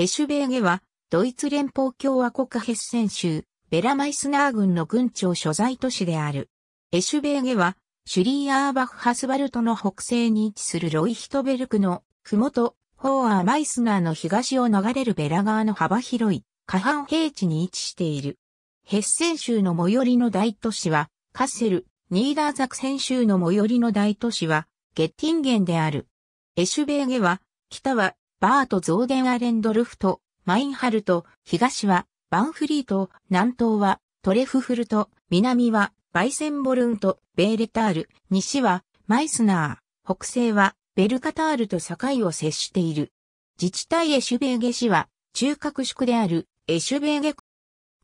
エシュベーゲは、ドイツ連邦共和国ヘッセン州、ベラマイスナー郡の郡庁所在都市である。エシュベーゲは、シュリーアーバフハスバルトの北西に位置するロイヒトベルクの、ふもと、ホーアーマイスナーの東を流れるベラ川の幅広い、下半平地に位置している。ヘッセン州の最寄りの大都市は、カッセル、ニーダーザクセン州の最寄りの大都市は、ゲッティンゲンである。エシュベーゲは、北はバート・ゾーデン・アレンドルフと、マインハルト、東は、バンフリート、南東は、トレフフルト、南は、バイセンボルンと、ベーレタール、西は、マイスナー、北西は、ベルカタールと境を接している。自治体エシュベーゲ市は、中核宿である、エシュベーゲ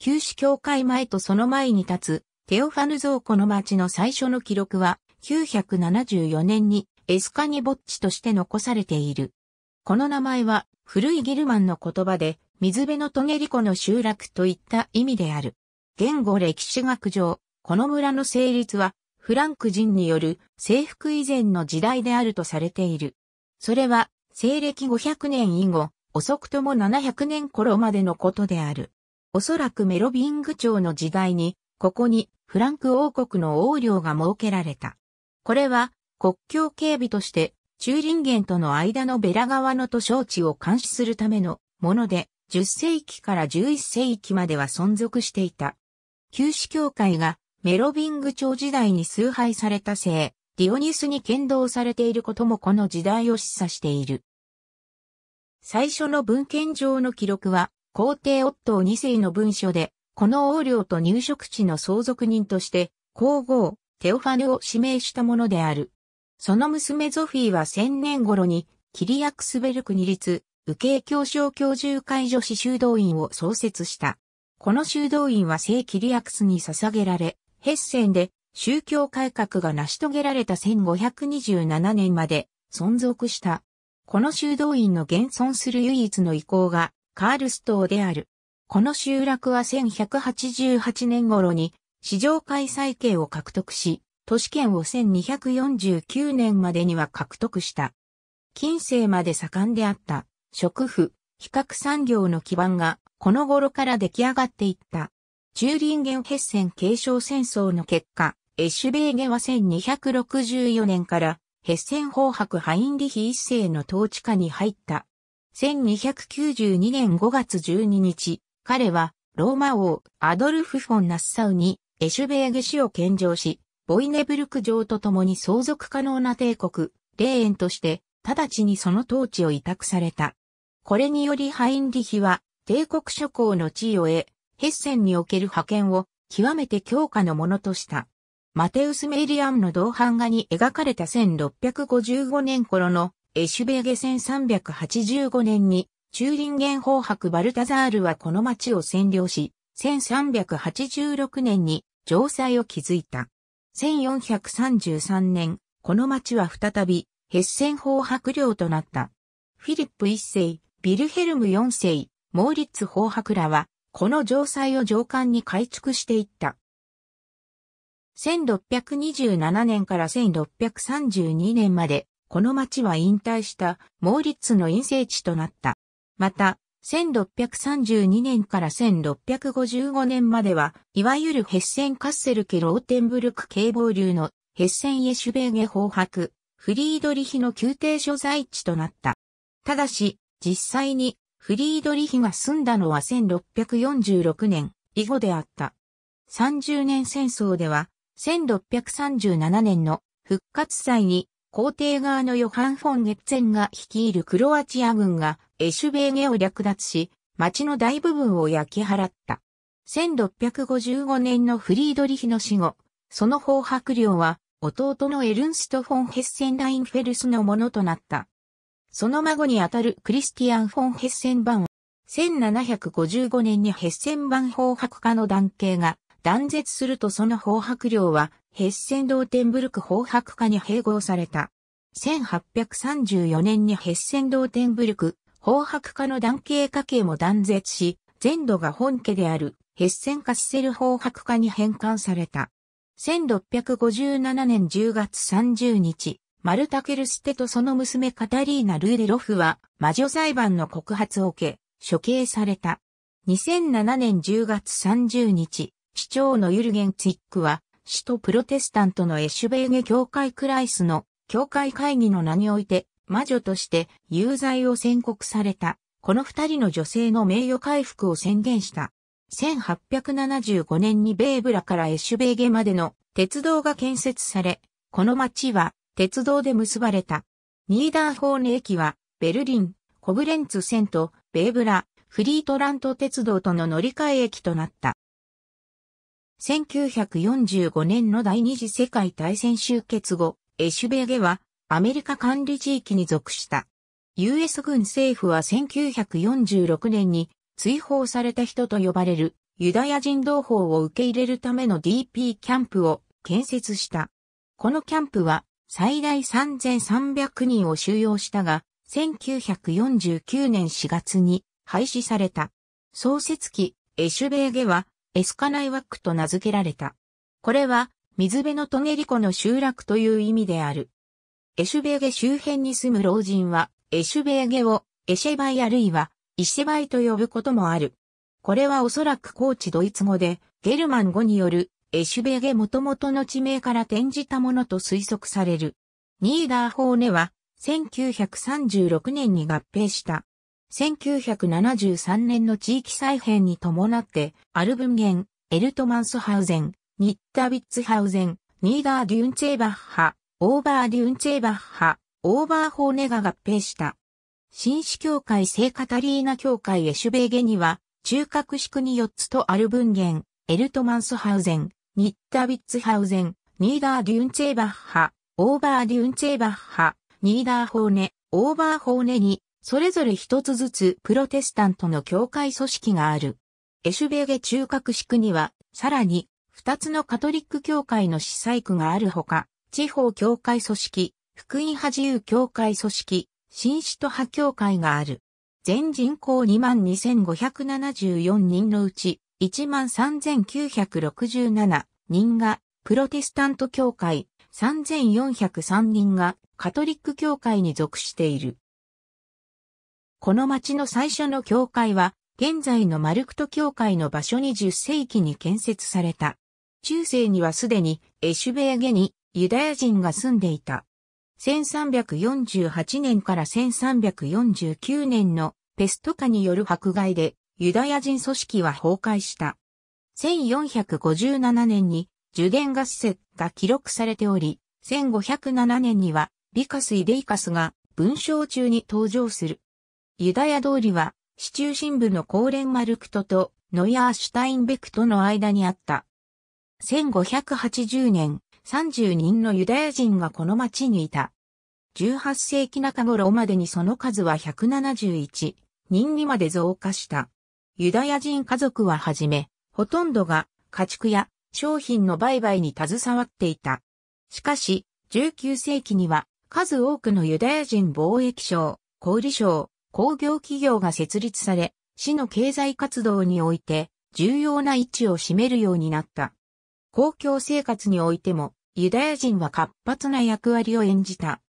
旧市教会前とその前に立つ、テオファヌ像庫の町の最初の記録は、974年にエスカニボッチとして残されている。この名前は古いギルマンの言葉で水辺のトゲリコの集落といった意味である。言語歴史学上、この村の成立はフランク人による征服以前の時代であるとされている。それは西暦500年以後、遅くとも700年頃までのことである。おそらくメロビング朝の時代に、ここにフランク王国の王領が設けられた。これは国境警備として中林源との間のベラ川の図書地を監視するためのもので、10世紀から11世紀までは存続していた。旧市教会がメロビング朝時代に崇拝された聖、ディオニスに剣道されていることもこの時代を示唆している。最初の文献上の記録は、皇帝オットー2世の文書で、この王領と入植地の相続人として、皇后、テオファヌを指名したものである。その娘ゾフィーは1000年頃に、キリアクスベルクに立、右傾教唱教授会女子修道院を創設した。この修道院は聖キリアクスに捧げられ、ヘッセンで宗教改革が成し遂げられた1527年まで存続した。この修道院の現存する唯一の遺構がカールス島である。この集落は1188年頃に市場開催権を獲得し、都市圏を1249年までには獲得した。近世まで盛んであった食府、比較産業の基盤がこの頃から出来上がっていった。チューリンゲンヘッセン継承戦争の結果、エッシュベーゲは1264年からヘッセン砲白ハインリヒ一世の統治下に入った。1292年5月12日、彼はローマ王アドルフ・フォン・ナッサウにエシュベーゲ氏を献上し、ボイネブルク城と共に相続可能な帝国、霊園として、直ちにその統治を委託された。これによりハインリヒは、帝国諸侯の地位を得、ヘッセンにおける派遣を、極めて強化のものとした。マテウス・メイリアムの銅版画に描かれた1655年頃のエシュベーゲ1385年にチューリンゲン法伯バルタザールはこの町を占領し、1386年に城塞を築いた。1433年、この町は再び、ヘッセン法白領となった。フィリップ一世、ビルヘルム四世、モーリッツ法白らは、この城塞を上官に改築していった。1627年から1632年まで、この町は引退したモーリッツの陰性地となった。また、1632年から1655年までは、いわゆるヘッセンカッセルケローテンブルク警防流のヘッセン・エシュベーゲ法白、フリードリヒの宮廷所在地となった。ただし、実際にフリードリヒが住んだのは1646年以後であった。30年戦争では、1637年の復活祭に皇帝側のヨハン・フォン・ゲッツェンが率いるクロアチア軍がエシュベーゲを略奪し、町の大部分を焼き払った。1655年のフリードリヒの死後、その方白領は弟のエルンスト・フォン・ヘッセン・ラインフェルスのものとなった。その孫にあたるクリスティアン・フォン・ヘッセン版1755年にヘッセン版法白化の男系が断絶するとその法白領はヘッセン・ドーテンブルク法白化に併合された。1834年にヘッセンドーテンブルク、法白化の男系家系も断絶し、全土が本家であるヘッセンカッセル法白化に返還された。1657年10月30日、マルタケルステとその娘カタリーナ・ルーデロフは魔女裁判の告発を受け、処刑された。2007年10月30日、市長のユルゲン・ツィックは、首都プロテスタントのエシュベーゲ教会クライスの教会会議の名において、魔女として有罪を宣告された、この二人の女性の名誉回復を宣言した。1875年にベーブラからエシュベーゲまでの鉄道が建設され、この町は鉄道で結ばれた。ニーダーホーネ駅は、ベルリン、コブレンツ線とベーブラ、フリートラント鉄道との乗り換え駅となった。1945年の第二次世界大戦終結後、エシュベーゲはアメリカ管理地域に属した。US 軍政府は1946年に追放された人と呼ばれるユダヤ人同胞を受け入れるための DP キャンプを建設した。このキャンプは最大3300人を収容したが、1949年4月に廃止された。創設期、エシュベーゲはエスカナイワックと名付けられた。これは水辺のトゲリコの集落という意味である。エシュベーゲ周辺に住む老人は、エシュベーゲを、エシェバイあるいは、イシェバイと呼ぶこともある。これはおそらく高知ドイツ語で、ゲルマン語による、エシュベーゲ元々の地名から転じたものと推測される。ニーダーホーネは、1936年に合併した。1973年の地域再編に伴って、アルブンゲン、エルトマンスハウゼン、ニッタビッツハウゼン、ニーダー・デュンチェーバッハ、オーバー・デュンチェーバッハ、オーバー・ホーネが合併した。紳士教会聖カタリーナ教会エシュベーゲには、中核式に4つとある文言、エルトマンスハウゼン、ニッタビッツハウゼン、ニーダー・デュンチェーバッハ、オーバー・デュンチェーバッハ、ニーダー・ホーネ、オーバー・ホーネに、それぞれ一つずつプロテスタントの教会組織がある。エシュベーゲ中核式には、さらに、二つのカトリック教会の司祭区があるほか、地方教会組織、福音派自由教会組織、新首都派教会がある。全人口22,574人のうち、13,967人がプロテスタント教会、3,403人がカトリック教会に属している。この町の最初の教会は、現在のマルクト教会の場所に10世紀に建設された、中世にはすでにエシュベーゲにユダヤ人が住んでいた。1348年から1349年のペスト化による迫害でユダヤ人組織は崩壊した。1457年に受伝合説が記録されており、1507年にはリカス・イデイカスが文章中に登場する。ユダヤ通りは、市中心部のコーレン・マルクトとノイアーシュタインベクトの間にあった。1580年、30人のユダヤ人がこの町にいた。18世紀中頃までにその数は171人にまで増加した。ユダヤ人家族ははじめ、ほとんどが家畜や商品の売買に携わっていた。しかし、19世紀には数多くのユダヤ人貿易商、小売商、工業企業が設立され、市の経済活動において重要な位置を占めるようになった。公共生活においても、ユダヤ人は活発な役割を演じた。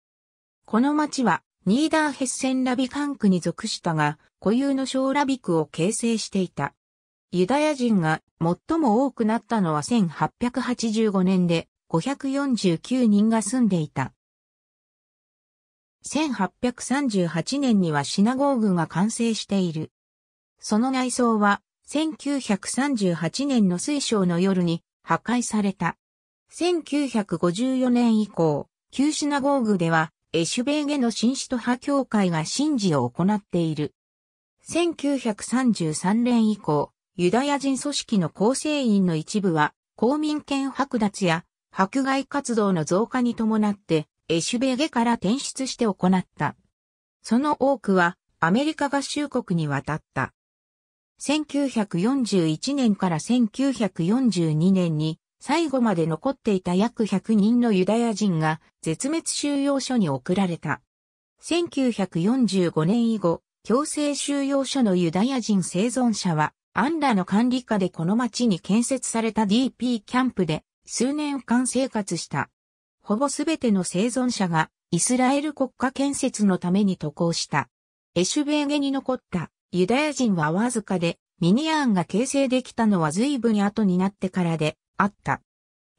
この町は、ニーダーヘッセンラビカン区に属したが、固有の小ラビ区を形成していた。ユダヤ人が最も多くなったのは1885年で549人が住んでいた。1838年にはシナゴーグが完成している。その内装は1938年の水晶の夜に破壊された。1954年以降、旧シナゴーグでは、エシュベーゲの新首都派教会が神事を行っている。1933年以降、ユダヤ人組織の構成員の一部は、公民権剥奪や迫害活動の増加に伴って、エシュベーゲから転出して行った。その多くは、アメリカ合衆国に渡った。1941年から1942年に最後まで残っていた約100人のユダヤ人が絶滅収容所に送られた。1945年以後、強制収容所のユダヤ人生存者は、アンラの管理下でこの町に建設された DP キャンプで数年間生活した。ほぼすべての生存者がイスラエル国家建設のために渡航した。エシュベーゲに残ったユダヤ人はわずかで、ミニアンが形成できたのは随分後になってからであった。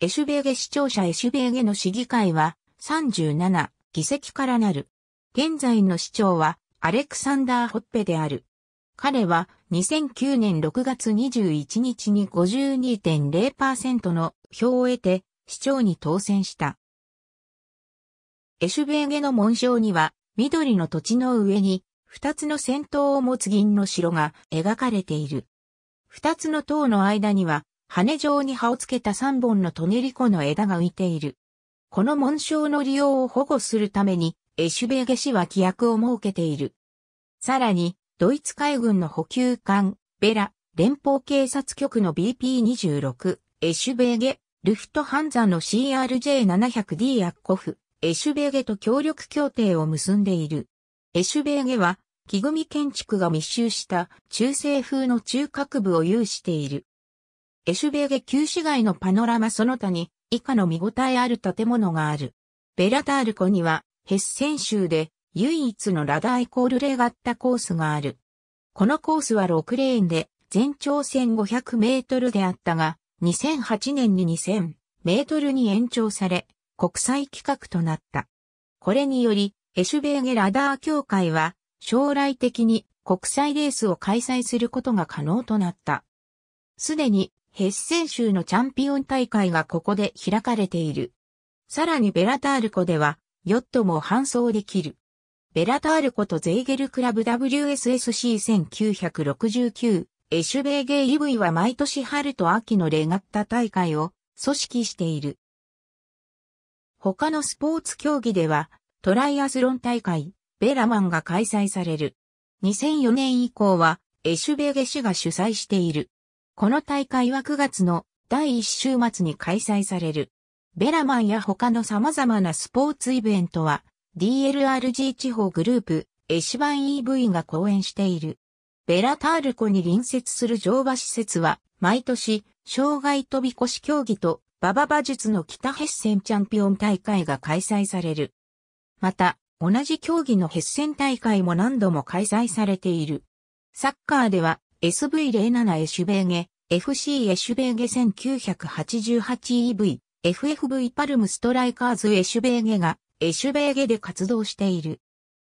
エシュベーゲ市長者エシュベーゲの市議会は37議席からなる。現在の市長はアレクサンダー・ホッペである。彼は2009年6月21日に52.0%の票を得て市長に当選した。エシュベーゲの紋章には緑の土地の上に二つの戦闘を持つ銀の城が描かれている。二つの塔の間には、羽状に葉をつけた三本のトネリコの枝が浮いている。この紋章の利用を保護するために、エシュベーゲ氏は規約を設けている。さらに、ドイツ海軍の補給艦、ベラ、連邦警察局の BP26、エシュベーゲ、ルフトハンザの CRJ700D アッコフ、エシュベーゲと協力協定を結んでいる。エシュベーゲは木組建築が密集した中世風の中核部を有している。エシュベーゲ旧市街のパノラマその他に以下の見応えある建物がある。ベラタール湖にはヘッセン州で唯一のラダイコールレガッタコースがある。このコースは6レーンで全長1500メートルであったが、2008年に2000メートルに延長され、国際規格となった。これにより、エシュベーゲラダー協会は、将来的に国際レースを開催することが可能となった。すでにヘッセン州のチャンピオン大会がここで開かれている。さらにベラタール湖ではヨットも搬送できる。ベラタール湖とゼイゲルクラブ WSSC1969 エシュベーゲー EV は毎年春と秋のレガッタ大会を組織している。他のスポーツ競技ではトライアスロン大会、ベラマンが開催される。2004年以降は、エシュベゲ氏が主催している。この大会は9月の第1週末に開催される。ベラマンや他の様々なスポーツイベントは、DLRG 地方グループ、エシュバン EV が講演している。ベラタール湖に隣接する乗馬施設は、毎年、障害飛び越し競技と、馬場馬術の北ヘッセンチャンピオン大会が開催される。また、同じ競技のヘッセン大会も何度も開催されている。サッカーでは SV07 エシュベーゲ、FC エシュベーゲ 1988EV、FFV パルムストライカーズエシュベーゲがエシュベーゲで活動している。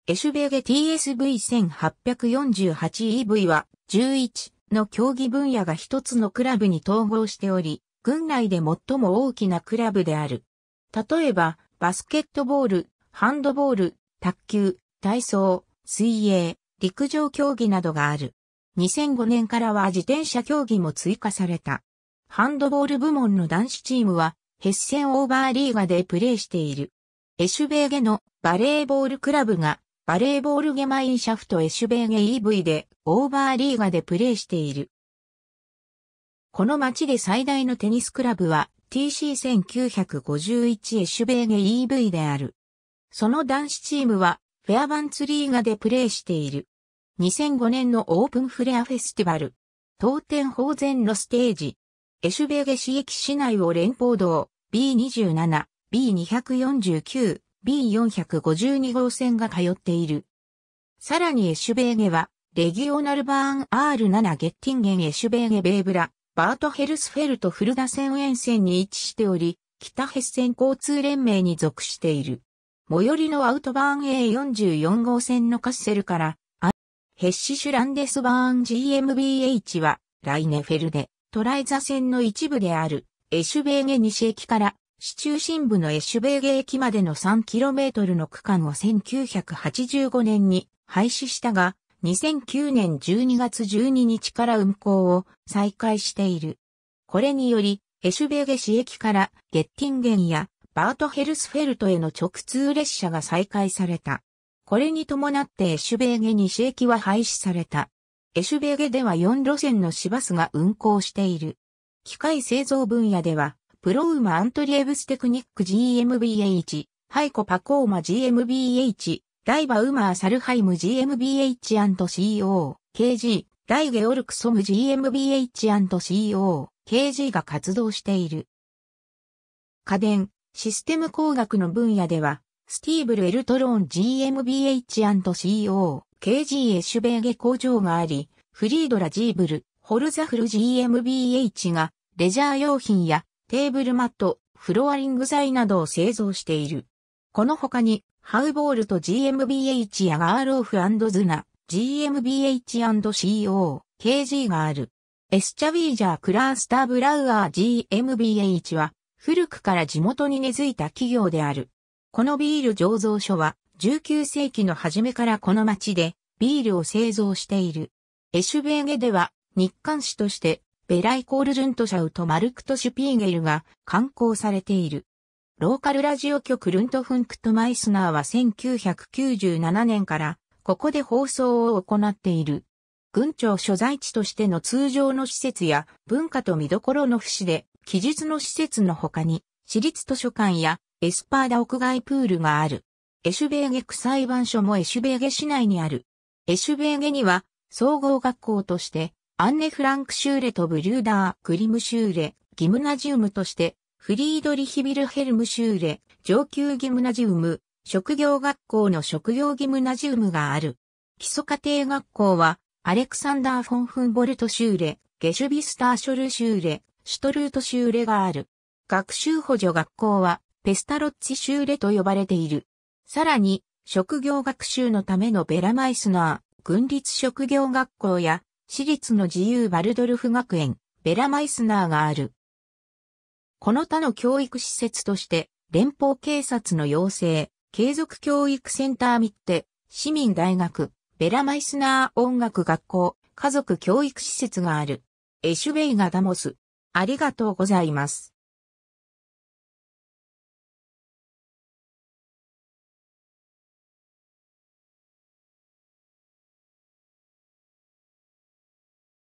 エシュベーゲ TSV1848EV は11の競技分野が一つのクラブに統合しており、軍内で最も大きなクラブである。例えば、バスケットボール、ハンドボール、卓球、体操、水泳、陸上競技などがある。2005年からは自転車競技も追加された。ハンドボール部門の男子チームは、ヘッセンオーバーリーガでプレーしている。エシュベーゲのバレーボールクラブが、バレーボールゲマインシャフトエシュベーゲ EV でオーバーリーガでプレーしている。この町で最大のテニスクラブは TC1951 エシュベーゲ EV である。その男子チームは、フェアバンツリーガでプレーしている。2005年のオープンフレアフェスティバル。当店法前のステージ。エシュベゲ市駅市内を連邦道 B27、B249、B452 号線が通っている。さらにエシュベーゲは、レギオナルバーン R7 ゲッティンゲンエシュベーゲベーブラ、バートヘルスフェルトフルダ線沿線に位置しており、北ヘッセン交通連盟に属している。最寄りのアウトバーン A44 号線のカッセルから、ヘッシシュランデスバーン GMBH は、ライネフェルデ、トライザ線の一部である、エシュベーゲ西駅から、市中心部のエシュベーゲ駅までの 3km の区間を1985年に廃止したが、2009年12月12日から運行を再開している。これにより、エシュベーゲ市駅からゲッティンゲンやバートヘルスフェルトへの直通列車が再開された。これに伴ってエシュベーゲ西駅は廃止された。エシュベーゲでは4路線の市バスが運行している。機械製造分野では、プロウマアントリエブステクニック GMBH、ハイコパコーマ GMBH、ダイバウマーサルハイム GMBH&CO、KG、ダイゲオルクソム GMBH&CO、KG が活動している。家電、システム工学の分野では、スティーブル・エルトローン GmbH&CO、KG エッシュベーゲ工場があり、フリードラ・ジーブル、ホルザフル GmbH が、レジャー用品やテーブルマット、フロアリング材などを製造している。この他に、ハウボールと GmbH やガーローフズナ、GmbH&CO、KG がある。エスチャビージャークラースターブラウアー GmbH は、古くから地元に根付いた企業である。このビール醸造所は19世紀の初めからこの町でビールを製造している。エシュベーゲでは日刊誌としてベライコールジュントシャウとマルクトシュピーゲルが刊行されている。ローカルラジオ局ルントフンクトマイスナーは1997年からここで放送を行っている。群長所在地としての通常の施設や文化と見どころの節で記述の施設の他に、私立図書館やエスパーダ屋外プールがある。エシュベーゲ区裁判所もエシュベーゲ市内にある。エシュベーゲには、総合学校として、アンネ・フランクシューレとブリューダー・グリムシューレ、ギムナジウムとして、フリードリヒビルヘルムシューレ、上級ギムナジウム、職業学校の職業ギムナジウムがある。基礎家庭学校は、アレクサンダー・フォン・フンボルト・シューレ、ゲシュビスター・ショル・シューレ、シュトルート州レがある。学習補助学校は、ペスタロッチ州レと呼ばれている。さらに、職業学習のためのベラマイスナー、軍立職業学校や、私立の自由バルドルフ学園、ベラマイスナーがある。この他の教育施設として、連邦警察の要請、継続教育センターミッテ、市民大学、ベラマイスナー音楽学校、家族教育施設がある。エシュベイガダモス、ありがとうございます。